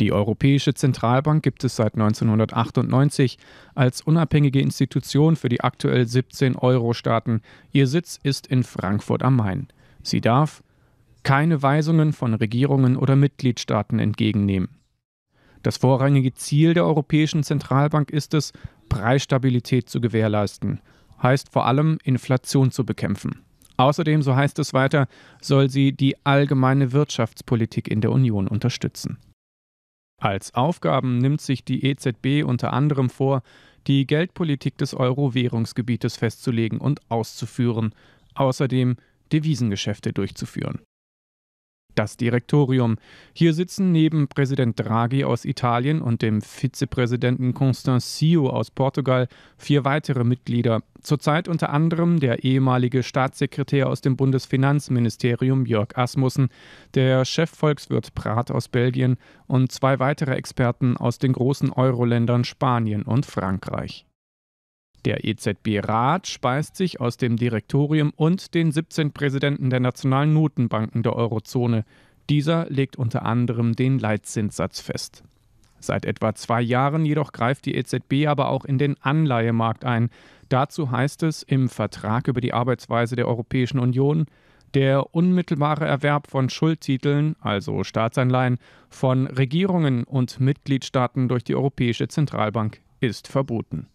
Die Europäische Zentralbank gibt es seit 1998 als unabhängige Institution für die aktuell 17 Euro-Staaten. Ihr Sitz ist in Frankfurt am Main. Sie darf keine Weisungen von Regierungen oder Mitgliedstaaten entgegennehmen. Das vorrangige Ziel der Europäischen Zentralbank ist es, Preisstabilität zu gewährleisten, heißt vor allem Inflation zu bekämpfen. Außerdem, so heißt es weiter, soll sie die allgemeine Wirtschaftspolitik in der Union unterstützen. Als Aufgaben nimmt sich die EZB unter anderem vor, die Geldpolitik des Euro-Währungsgebietes festzulegen und auszuführen, außerdem Devisengeschäfte durchzuführen das Direktorium. Hier sitzen neben Präsident Draghi aus Italien und dem Vizepräsidenten Constancio aus Portugal vier weitere Mitglieder. Zurzeit unter anderem der ehemalige Staatssekretär aus dem Bundesfinanzministerium Jörg Asmussen, der Chefvolkswirt Prat aus Belgien und zwei weitere Experten aus den großen Euro-Ländern Spanien und Frankreich. Der EZB-Rat speist sich aus dem Direktorium und den 17 Präsidenten der nationalen Notenbanken der Eurozone. Dieser legt unter anderem den Leitzinssatz fest. Seit etwa zwei Jahren jedoch greift die EZB aber auch in den Anleihemarkt ein. Dazu heißt es im Vertrag über die Arbeitsweise der Europäischen Union, der unmittelbare Erwerb von Schuldtiteln, also Staatsanleihen, von Regierungen und Mitgliedstaaten durch die Europäische Zentralbank ist verboten.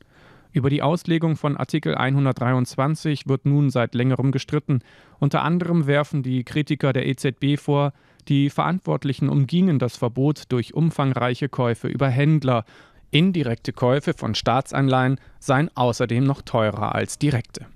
Über die Auslegung von Artikel 123 wird nun seit längerem gestritten. Unter anderem werfen die Kritiker der EZB vor, die Verantwortlichen umgingen das Verbot durch umfangreiche Käufe über Händler. Indirekte Käufe von Staatsanleihen seien außerdem noch teurer als direkte.